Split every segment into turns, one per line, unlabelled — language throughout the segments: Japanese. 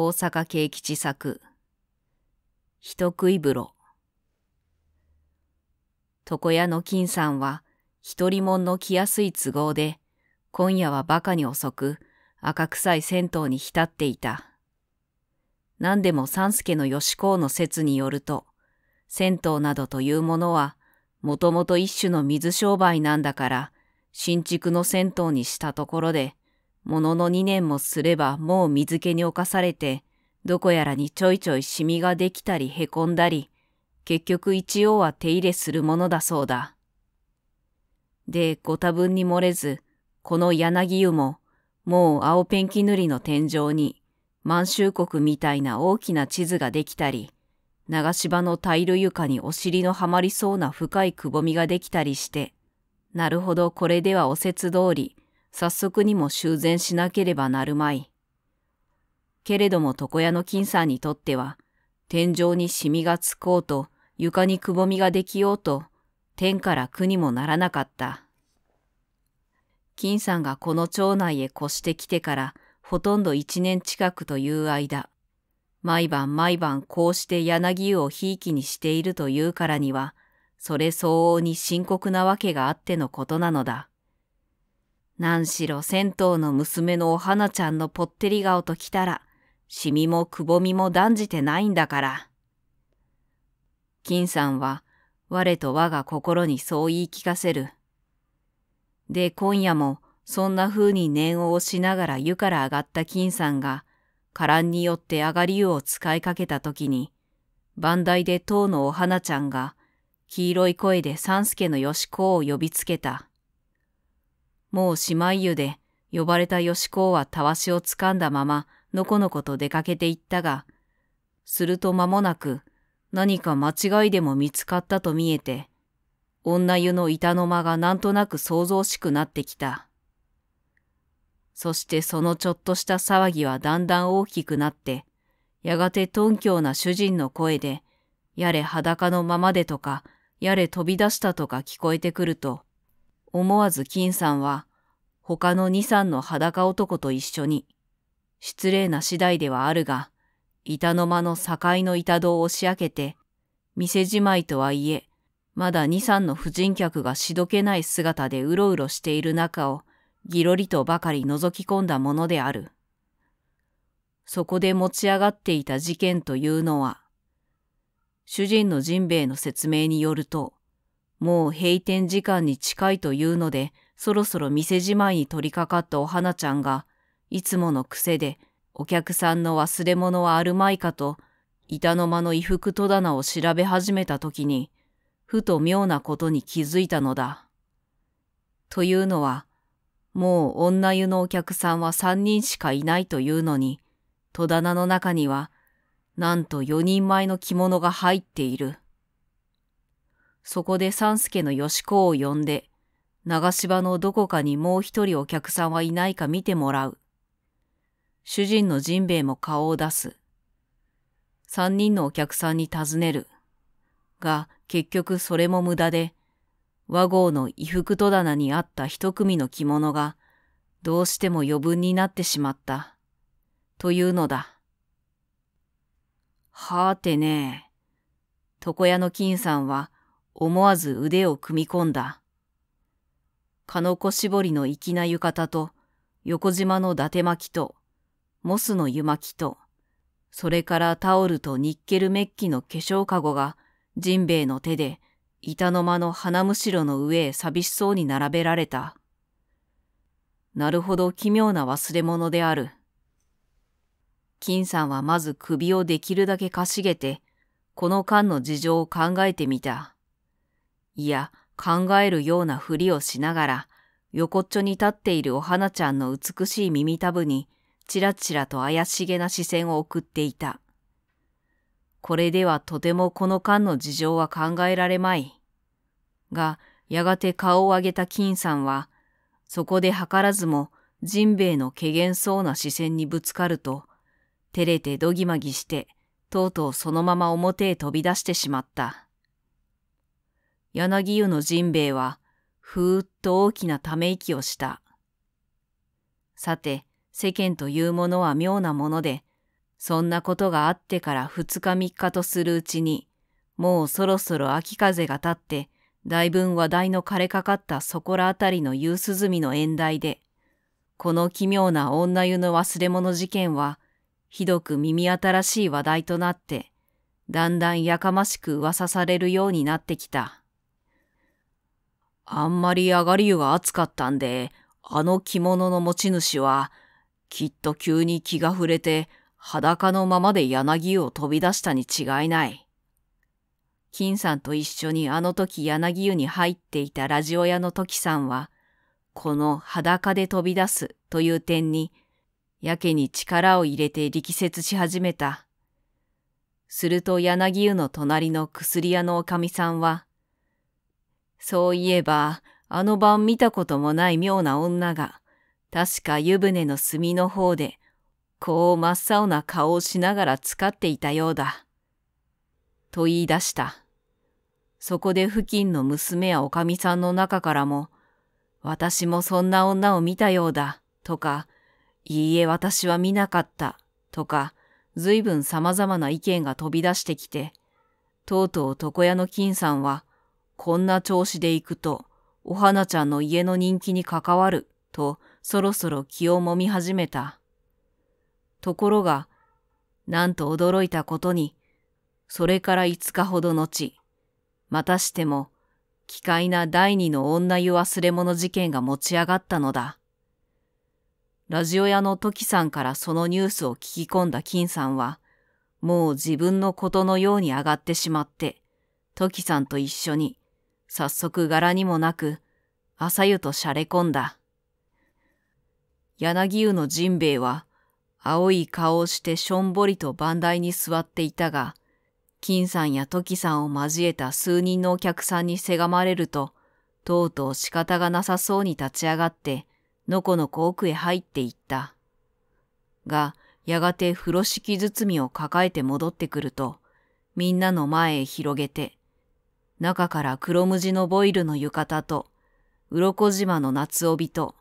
大阪慶吉作人食い風呂床屋の金さんは一人もんの着やすい都合で今夜は馬鹿に遅く赤臭い銭湯に浸っていた。何でも三助の吉公の説によると、銭湯などというものは、もともと一種の水商売なんだから、新築の銭湯にしたところで、ものの2年もすればもう水気に侵されて、どこやらにちょいちょいシミができたりへこんだり、結局一応は手入れするものだそうだ。で、ご多分に漏れず、この柳湯も、もう青ペンキ塗りの天井に、満州国みたいな大きな地図ができたり、長芝のタイル床にお尻のはまりそうな深いくぼみができたりして、なるほどこれではお説通り、早速にも修繕しなければなるまい。けれども床屋の金さんにとっては、天井にシミがつこうと、床にくぼみができようと、天から苦にもならなかった。金さんがこの町内へ越してきてから、ほとんど一年近くという間、毎晩毎晩こうして柳湯をひいきにしているというからには、それ相応に深刻なわけがあってのことなのだ。何しろ銭湯の娘のお花ちゃんのぽってり顔ときたら、シミもくぼみも断じてないんだから。金さんは、我と我が心にそう言い聞かせる。で、今夜も、そんな風に念を押しながら湯から上がった金さんが、カランによって上がり湯を使いかけた時に、番台で当のお花ちゃんが、黄色い声で三助のよしこを呼びつけた。もう姉妹湯で呼ばれた吉公はたわしをつかんだままのこのこと出かけていったが、すると間もなく何か間違いでも見つかったと見えて、女湯の板の間がなんとなく想像しくなってきた。そしてそのちょっとした騒ぎはだんだん大きくなって、やがて頓強な主人の声で、やれ裸のままでとか、やれ飛び出したとか聞こえてくると、思わず金さんは他の二三の裸男と一緒に、失礼な次第ではあるが、板の間の境の板戸を押し開けて、店じまいとはいえ、まだ二三の婦人客がしどけない姿でうろうろしている中を、ぎろりとばかり覗き込んだものである。そこで持ち上がっていた事件というのは、主人のジンベイの説明によると、もう閉店時間に近いというので、そろそろ店じまいに取り掛かったお花ちゃんが、いつもの癖で、お客さんの忘れ物はあるまいかと、板の間の衣服戸棚を調べ始めた時に、ふと妙なことに気づいたのだ。というのは、もう女湯のお客さんは三人しかいないというのに、戸棚の中には、なんと四人前の着物が入っている。そこで三助の吉子を呼んで、長芝のどこかにもう一人お客さんはいないか見てもらう。主人のジンベイも顔を出す。三人のお客さんに尋ねる。が、結局それも無駄で、和合の衣服戸棚にあった一組の着物が、どうしても余分になってしまった。というのだ。はーてね床屋の金さんは、思わず腕を組み込んだ。かのこ絞りの粋な浴衣と、横島の伊達巻きと、モスの湯巻きと、それからタオルとニッケルメッキの化粧かごが、ジンベエの手で、板の間の花むしろの上へ寂しそうに並べられた。なるほど奇妙な忘れ物である。金さんはまず首をできるだけかしげて、この間の事情を考えてみた。いや、考えるようなふりをしながら、横っちょに立っているお花ちゃんの美しい耳たぶに、ちらちらと怪しげな視線を送っていた。これではとてもこの間の事情は考えられまい。が、やがて顔を上げた金さんは、そこで図らずも、ジンベイの怪げそうな視線にぶつかると、照れてどぎまぎして、とうとうそのまま表へ飛び出してしまった。柳湯のジンベイは、ふーっと大きなため息をした。さて、世間というものは妙なもので、そんなことがあってから二日三日とするうちに、もうそろそろ秋風が立って、大分話題の枯れかかったそこらあたりの夕涼みの縁台で、この奇妙な女湯の忘れ物事件は、ひどく耳新しい話題となって、だんだんやかましく噂されるようになってきた。あんまり上がり湯が暑かったんで、あの着物の持ち主は、きっと急に気が触れて、裸のままで柳湯を飛び出したに違いない。金さんと一緒にあの時柳湯に入っていたラジオ屋の時さんは、この裸で飛び出すという点に、やけに力を入れて力説し始めた。すると柳湯の隣の薬屋のおかみさんは、そういえば、あの晩見たこともない妙な女が、確か湯船の隅の方で、こう真っ青な顔をしながら使っていたようだ。と言い出した。そこで付近の娘やおかみさんの中からも、私もそんな女を見たようだ、とか、いいえ私は見なかった、とか、随分様々な意見が飛び出してきて、とうとう床屋の金さんは、こんな調子で行くと、お花ちゃんの家の人気に関わる、とそろそろ気をもみ始めた。ところが、なんと驚いたことに、それから5日ほど後、またしても、奇怪な第二の女湯忘れ物事件が持ち上がったのだ。ラジオ屋のトキさんからそのニュースを聞き込んだ金さんは、もう自分のことのように上がってしまって、トキさんと一緒に早速柄にもなく、朝湯としゃれ込んだ。柳湯のジンベは、青い顔をしてしょんぼりと番台に座っていたが、金さんや時さんを交えた数人のお客さんにせがまれると、とうとう仕方がなさそうに立ち上がって、のこのこ奥へ入っていった。が、やがて風呂敷包みを抱えて戻ってくると、みんなの前へ広げて、中から黒無地のボイルの浴衣と、鱗島の夏帯と、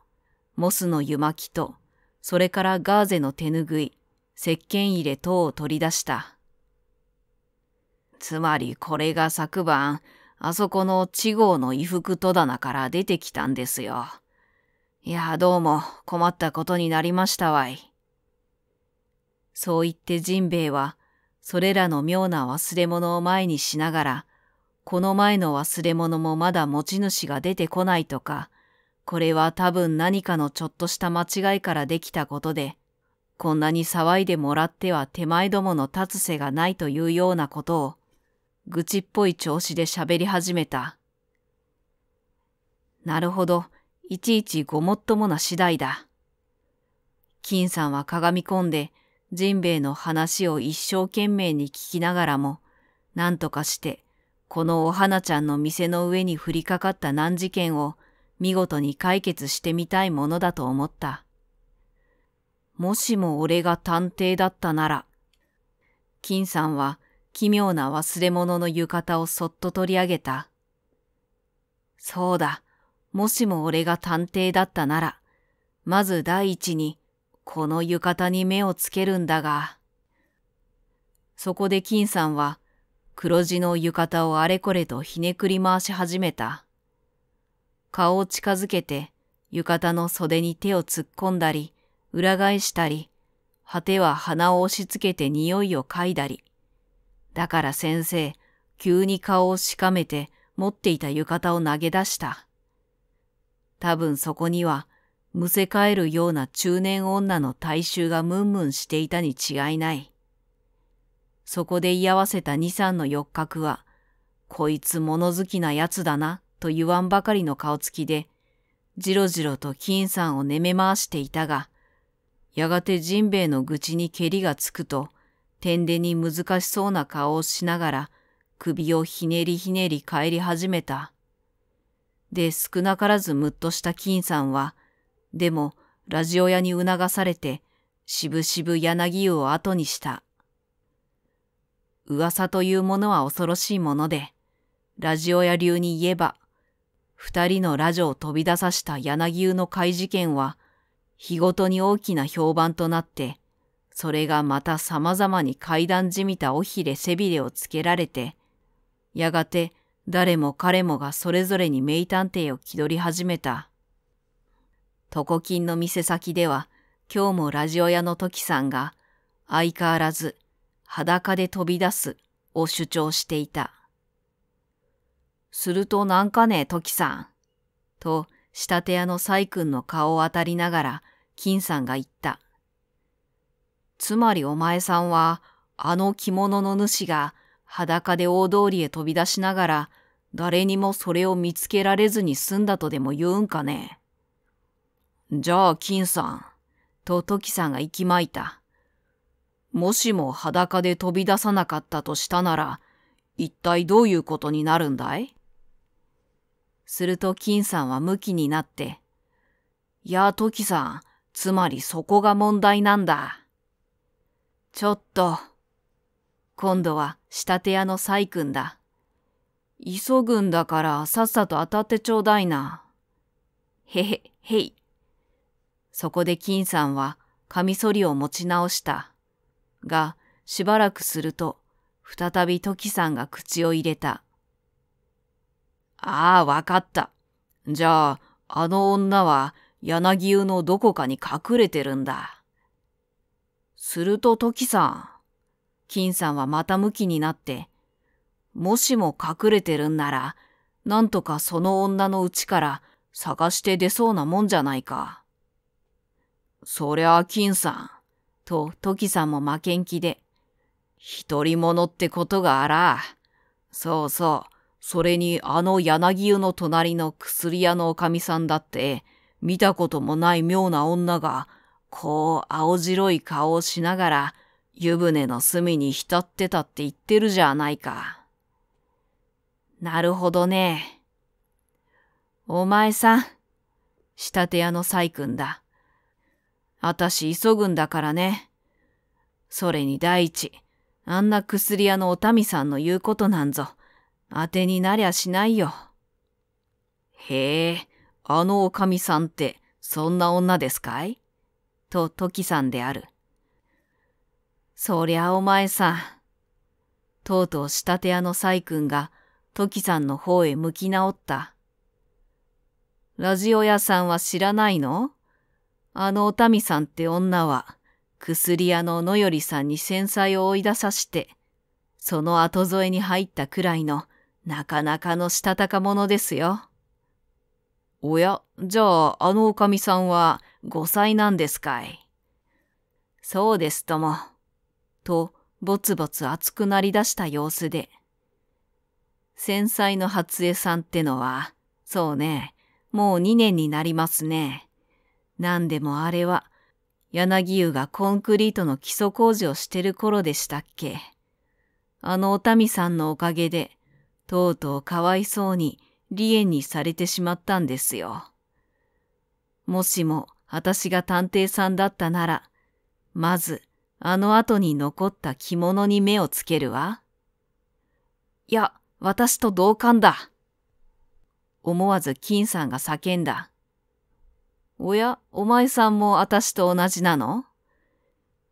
モスの湯巻きと、それからガーゼの手拭い、石鹸入れ等を取り出した。つまりこれが昨晩、あそこの地号の衣服戸棚から出てきたんですよ。いや、どうも困ったことになりましたわい。そう言ってジンベイは、それらの妙な忘れ物を前にしながら、この前の忘れ物もまだ持ち主が出てこないとか、これは多分何かのちょっとした間違いからできたことで、こんなに騒いでもらっては手前どもの立つ瀬がないというようなことを、愚痴っぽい調子で喋り始めた。なるほど、いちいちごもっともな次第だ。金さんはかがみ込んで、ジンベイの話を一生懸命に聞きながらも、なんとかしてこのお花ちゃんの店の上に降りかかった難事件を見事に解決してみたいものだと思った。もしも俺が探偵だったなら。金さんは奇妙な忘れ物の浴衣をそっと取り上げた。そうだ。もしも俺が探偵だったなら、まず第一に、この浴衣に目をつけるんだが。そこで金さんは、黒地の浴衣をあれこれとひねくり回し始めた。顔を近づけて浴衣の袖に手を突っ込んだり、裏返したり、果ては鼻を押し付けて匂いを嗅いだり。だから先生、急に顔をしかめて持っていた浴衣を投げ出した。多分そこには、むせ返るような中年女の大衆がムンムンしていたに違いない。そこで居合わせた二三の四角は、こいつ物好きなやつだな、と言わんばかりの顔つきで、じろじろと金さんをねめ回していたが、やがてジンベエの愚痴に蹴りがつくと、天でに難しそうな顔をしながら、首をひねりひねり帰り始めた。で、少なからずムッとした金さんは、でも、ラジオ屋に促されて、しぶしぶ柳を後にした。噂というものは恐ろしいもので、ラジオ屋流に言えば、二人のラジオを飛び出さした柳生の怪事件は、日ごとに大きな評判となって、それがまた様々に階段じみた尾ひれ背びれをつけられて、やがて誰も彼もがそれぞれに名探偵を気取り始めた。床金の店先では、今日もラジオ屋の時さんが、相変わらず裸で飛び出すを主張していた。するとなんかね、トキさん。と、仕立屋のサイ君の顔を当たりながら、金さんが言った。つまりお前さんは、あの着物の主が裸で大通りへ飛び出しながら、誰にもそれを見つけられずに済んだとでも言うんかね。じゃあ、金さん。と、トキさんが行きまいた。もしも裸で飛び出さなかったとしたなら、一体どういうことになるんだいすると金さんは向きになって、いや、トキさん、つまりそこが問題なんだ。ちょっと。今度は仕立屋のサイ君だ。急ぐんだからさっさと当たってちょうだいな。へへ、へい。そこで金さんはカミソリを持ち直した。が、しばらくすると、再びトキさんが口を入れた。ああ、わかった。じゃあ、あの女は、柳湯のどこかに隠れてるんだ。するとトキさん、金さんはまた向きになって、もしも隠れてるんなら、なんとかその女のうちから探して出そうなもんじゃないか。そりゃあ金さん、とキさんも負けん気で。独り者ってことがあら。そうそう。それにあの柳湯の隣の薬屋のおかみさんだって、見たこともない妙な女が、こう青白い顔をしながら、湯船の隅に浸ってたって言ってるじゃないか。なるほどね。お前さん、仕立て屋の細君だ。あたし急ぐんだからね。それに第一、あんな薬屋のお民さんの言うことなんぞ、当てになりゃしないよ。へえ、あのおかみさんって、そんな女ですかいと、ときさんである。そりゃお前さん。とうとう仕立て屋の細君が、ときさんの方へ向き直った。ラジオ屋さんは知らないのあのおたみさんって女は、薬屋の野よりさんに繊細を追い出さして、その後添えに入ったくらいの、なかなかのしたたか者ですよ。おや、じゃあ、あのおかみさんは、5歳なんですかい。そうですとも。と、ぼつぼつ熱くなりだした様子で。繊細の初江さんってのは、そうね、もう2年になりますね。何でもあれは、柳湯がコンクリートの基礎工事をしてる頃でしたっけ。あのおたみさんのおかげで、とうとうかわいそうに離縁にされてしまったんですよ。もしも私が探偵さんだったなら、まずあの後に残った着物に目をつけるわ。いや、私と同感だ。思わず金さんが叫んだ。おや、お前さんも私と同じなの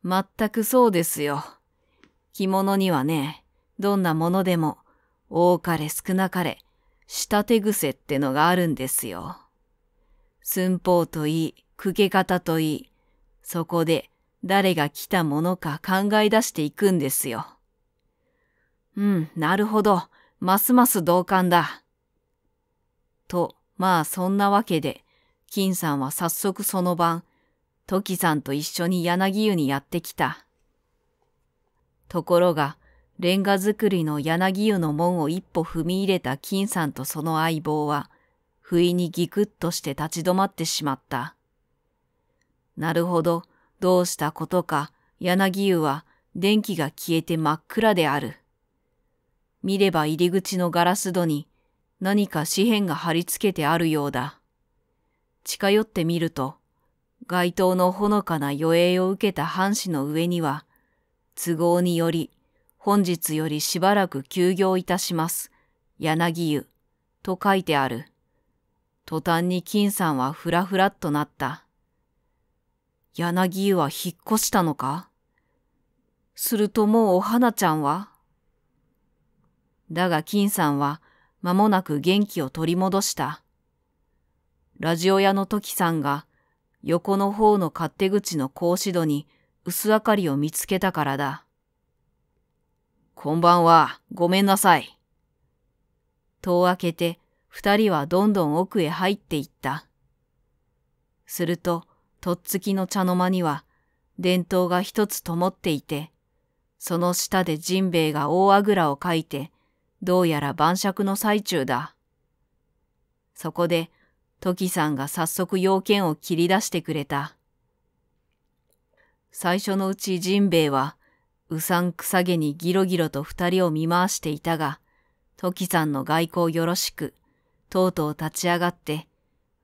まったくそうですよ。着物にはね、どんなものでも、多かれ少なかれ、仕立て癖ってのがあるんですよ。寸法といい、くけ方といい、そこで誰が来たものか考え出していくんですよ。うん、なるほど。ますます同感だ。と、まあそんなわけで、金さんは早速その晩、トキさんと一緒に柳湯にやってきた。ところが、レンガ造りの柳湯の門を一歩踏み入れた金さんとその相棒は、不意にギクッとして立ち止まってしまった。なるほど、どうしたことか、柳湯は電気が消えて真っ暗である。見れば入り口のガラス戸に何か紙片が貼り付けてあるようだ。近寄ってみると、街灯のほのかな余影を受けた半紙の上には、都合により、本日よりしばらく休業いたします、柳湯、と書いてある。途端に金さんはふらふらっとなった。柳湯は引っ越したのかするともうお花ちゃんはだが金さんは間もなく元気を取り戻した。ラジオ屋のキさんが、横の方の勝手口の格子戸に薄明かりを見つけたからだ。こんばんは、ごめんなさい。戸を開けて、二人はどんどん奥へ入っていった。すると、とっつきの茶の間には、電灯が一つ灯っていて、その下でジンベエが大あぐらをかいて、どうやら晩酌の最中だ。そこで、トキさんが早速要件を切り出してくれた。最初のうちジンベイは、うさんくさげにギロギロと二人を見回していたが、トキさんの外交よろしく、とうとう立ち上がって、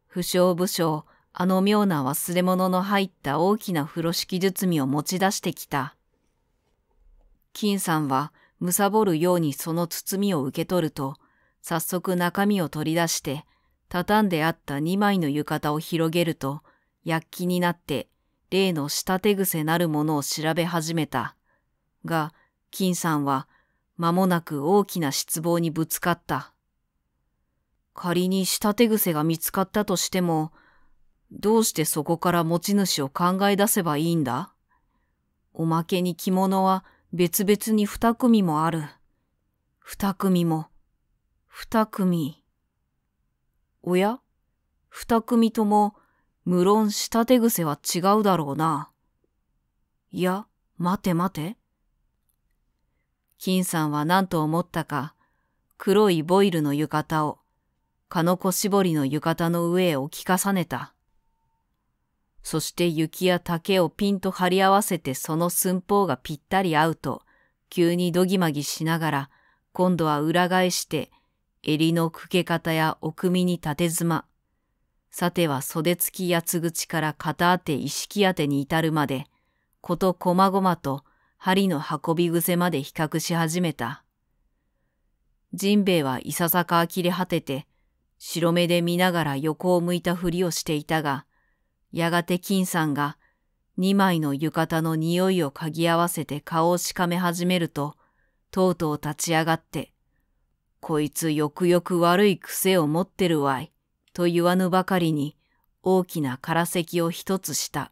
不詳不将、あの妙な忘れ物の入った大きな風呂敷包みを持ち出してきた。金さんは、むさぼるようにその包みを受け取ると、早速中身を取り出して、畳んであった2枚の浴衣を広げると、躍起になって例の仕立て癖なるものを調べ始めた。が、金さんは間もなく大きな失望にぶつかった。仮に仕立て癖が見つかったとしても、どうしてそこから持ち主を考え出せばいいんだおまけに着物は別々に二組もある。二組も、二組。おや二組とも、無論下手癖は違うだろうな。いや、待て待て。金さんは何と思ったか、黒いボイルの浴衣を、かのこ絞りの浴衣の上へ置き重ねた。そして雪や竹をピンと張り合わせてその寸法がぴったり合うと、急にどぎまぎしながら、今度は裏返して、襟のくけ方やお組に縦妻、さては袖付き八つ口から片当て意識当てに至るまで、ことこまごまと針の運び癖まで比較し始めた。ジンベイはいささか呆れ果てて、白目で見ながら横を向いたふりをしていたが、やがて金さんが二枚の浴衣の匂いを嗅ぎ合わせて顔をしかめ始めると、とうとう立ち上がって、こいつよくよく悪い癖を持ってるわい、と言わぬばかりに大きな空席を一つした。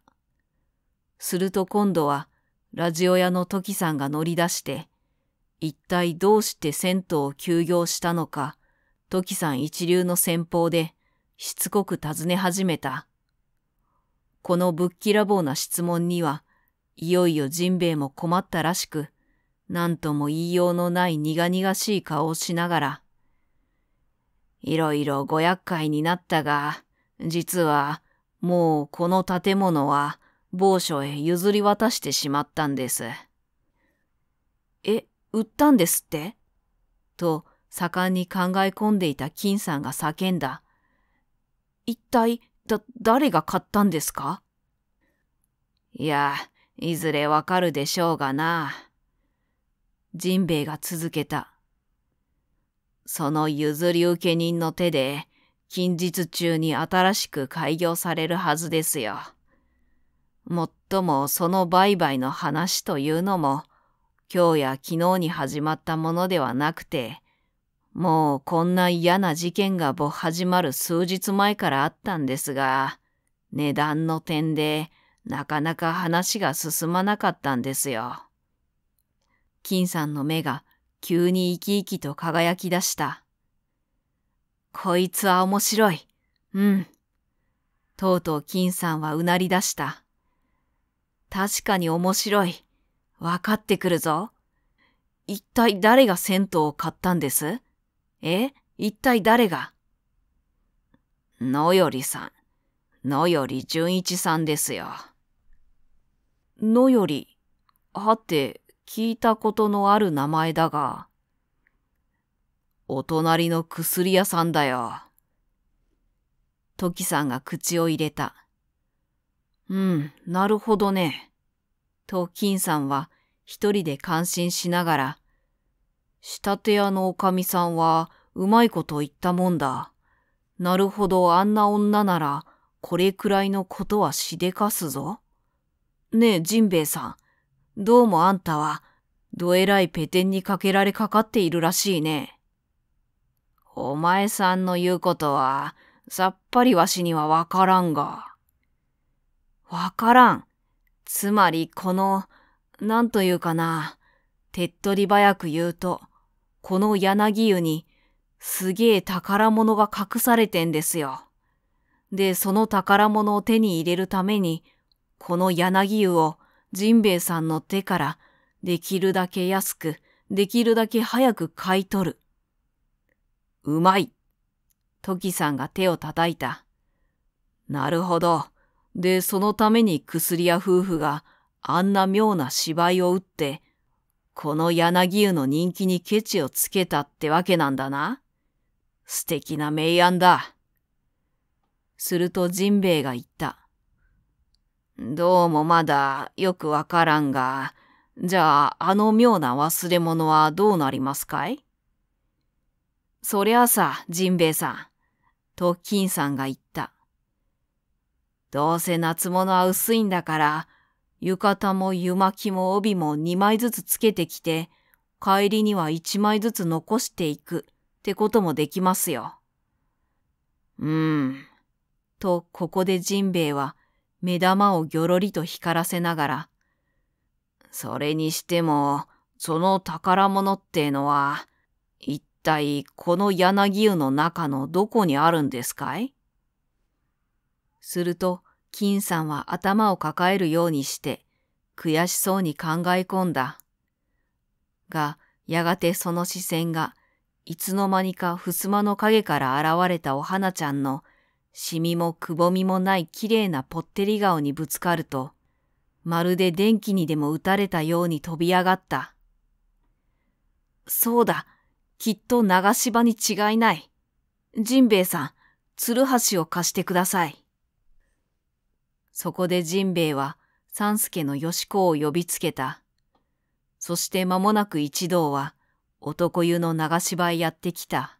すると今度はラジオ屋の時さんが乗り出して、一体どうして銭湯を休業したのか、時さん一流の戦法でしつこく尋ね始めた。このぶっきらぼうな質問には、いよいよジンベイも困ったらしく、何とも言いようのない苦々しい顔をしながら、いろいろご厄介になったが、実はもうこの建物は某所へ譲り渡してしまったんです。え、売ったんですってと盛んに考え込んでいた金さんが叫んだ。一体、だ、誰が買ったんですかいや、いずれわかるでしょうがな。ジンベイが続けた。その譲り受け人の手で、近日中に新しく開業されるはずですよ。もっともその売買の話というのも、今日や昨日に始まったものではなくて、もうこんな嫌な事件がぼ始まる数日前からあったんですが、値段の点でなかなか話が進まなかったんですよ。金さんの目が急に生き生きと輝き出した。こいつは面白い。うん。とうとう金さんはうなり出した。確かに面白い。わかってくるぞ。一体誰が銭湯を買ったんですえ一体誰が野よりさん。野より純一さんですよ。野より、はて、聞いたことのある名前だが、お隣の薬屋さんだよ。トキさんが口を入れた。うん、なるほどね。と金さんは一人で感心しながら、仕立て屋のおかみさんはうまいこと言ったもんだ。なるほどあんな女ならこれくらいのことはしでかすぞ。ねえ、ジンベイさん。どうもあんたは、どえらいペテンにかけられかかっているらしいね。お前さんの言うことは、さっぱりわしにはわからんが。わからん。つまり、この、なんというかな、手っ取り早く言うと、この柳湯に、すげえ宝物が隠されてんですよ。で、その宝物を手に入れるために、この柳湯をジンベエさんの手からできるだけ安く、できるだけ早く買い取る。うまい。トキさんが手を叩いた。なるほど。で、そのために薬屋夫婦があんな妙な芝居を打って、この柳湯の人気にケチをつけたってわけなんだな。素敵な名案だ。するとジンベエが言った。どうもまだよくわからんが、じゃああの妙な忘れ物はどうなりますかいそりゃあさ、ジンベエさん。と金さんが言った。どうせ夏物は薄いんだから、浴衣も湯巻きも帯も2枚ずつつけてきて、帰りには1枚ずつ残していくってこともできますよ。うーん。と、ここでジンベエは目玉をぎょろりと光らせながら、それにしても、その宝物ってのは、一体この柳湯の中のどこにあるんですかいすると、金さんは頭を抱えるようにして、悔しそうに考え込んだ。が、やがてその視線が、いつの間にか襖の影から現れたお花ちゃんのシミもくぼみもない綺麗なぽってり顔にぶつかると、まるで電気にでも打たれたように飛び上がった。そうだ、きっと長場に違いない。ジンベエさん、ツルハシを貸してください。そこでジンベエは、三助のよしこを呼びつけた。そして間もなく一同は、男湯の流し場へやってきた。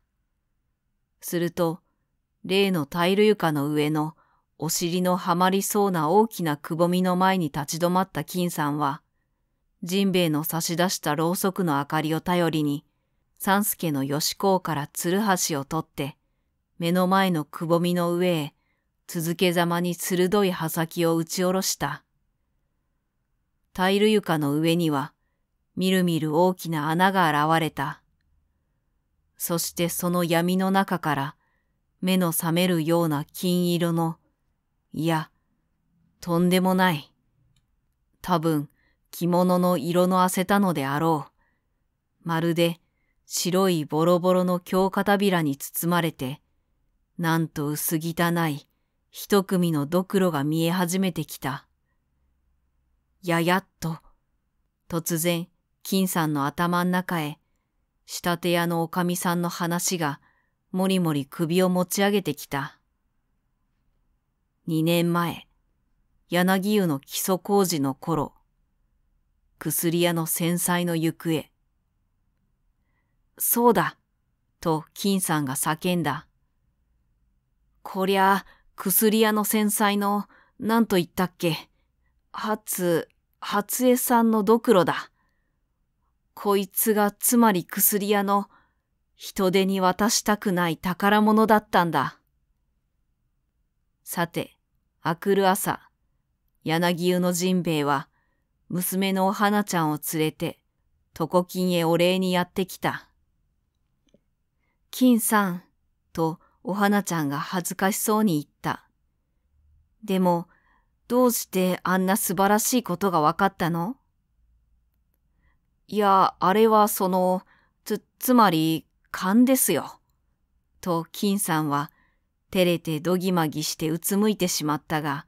すると、例のタイル床の上のお尻のはまりそうな大きなくぼみの前に立ち止まった金さんは、ジンベイの差し出したろうそくの明かりを頼りに、三助の吉公からつるはしを取って、目の前のくぼみの上へ、続けざまに鋭い刃先を打ち下ろした。タイル床の上には、みるみる大きな穴が現れた。そしてその闇の中から、目の覚めるような金色の、いや、とんでもない。多分、着物の色のあせたのであろう。まるで、白いボロボロの京片びらに包まれて、なんと薄汚い、一組のドクロが見え始めてきた。ややっと、突然、金さんの頭ん中へ、仕立て屋のおかみさんの話がもりもり首を持ち上げてきた。2年前、柳湯の基礎工事の頃、薬屋の繊細の行方。そうだ、と金さんが叫んだ。こりゃ、薬屋の繊細の、なんと言ったっけ、初、初江さんのドクロだ。こいつがつまり薬屋の人手に渡したくない宝物だったんだ。さて、あくる朝、柳湯のジンベは、娘のお花ちゃんを連れて、床こへお礼にやってきた。金さん、とお花ちゃんが恥ずかしそうに言った。でも、どうしてあんな素晴らしいことがわかったのいや、あれはその、つ、つまり、勘ですよ。と金さんは照れてどぎまぎしてうつむいてしまったが、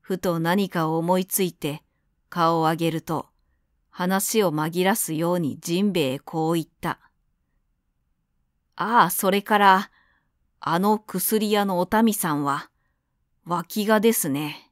ふと何かを思いついて顔を上げると、話を紛らすようにジンベエへこう言った。ああ、それから、あの薬屋のおたみさんは、脇がですね。